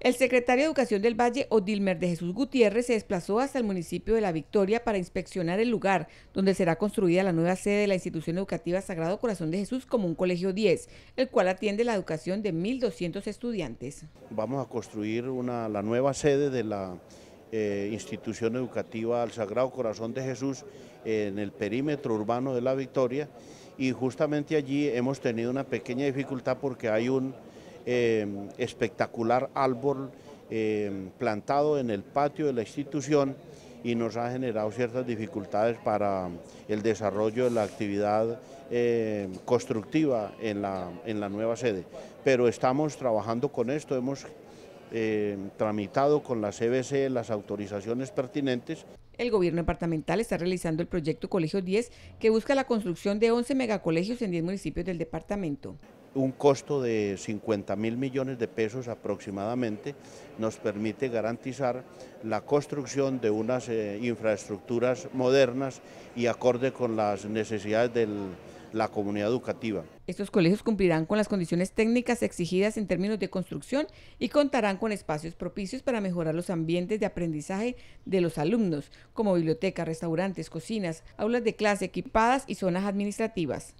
El secretario de Educación del Valle, Odilmer de Jesús Gutiérrez, se desplazó hasta el municipio de La Victoria para inspeccionar el lugar donde será construida la nueva sede de la institución educativa Sagrado Corazón de Jesús como un colegio 10, el cual atiende la educación de 1.200 estudiantes. Vamos a construir la nueva sede de la eh, institución educativa al Sagrado Corazón de Jesús en el perímetro urbano de La Victoria y justamente allí hemos tenido una pequeña dificultad porque hay un Em, espectacular árbol em, plantado en el patio de la institución y nos ha generado ciertas dificultades para el desarrollo de la actividad em, constructiva en la, en la nueva sede. Pero estamos trabajando con esto, hemos eh, tramitado con la CBC las autorizaciones pertinentes. El gobierno departamental está realizando el proyecto Colegio 10 que busca la construcción de 11 megacolegios en 10 municipios del departamento. Un costo de 50 mil millones de pesos aproximadamente nos permite garantizar la construcción de unas eh, infraestructuras modernas y acorde con las necesidades del, la comunidad educativa. Estos colegios cumplirán con las condiciones técnicas exigidas en términos de construcción y contarán con espacios propicios para mejorar los ambientes de aprendizaje de los alumnos, como bibliotecas, restaurantes, cocinas, aulas de clase equipadas y zonas administrativas.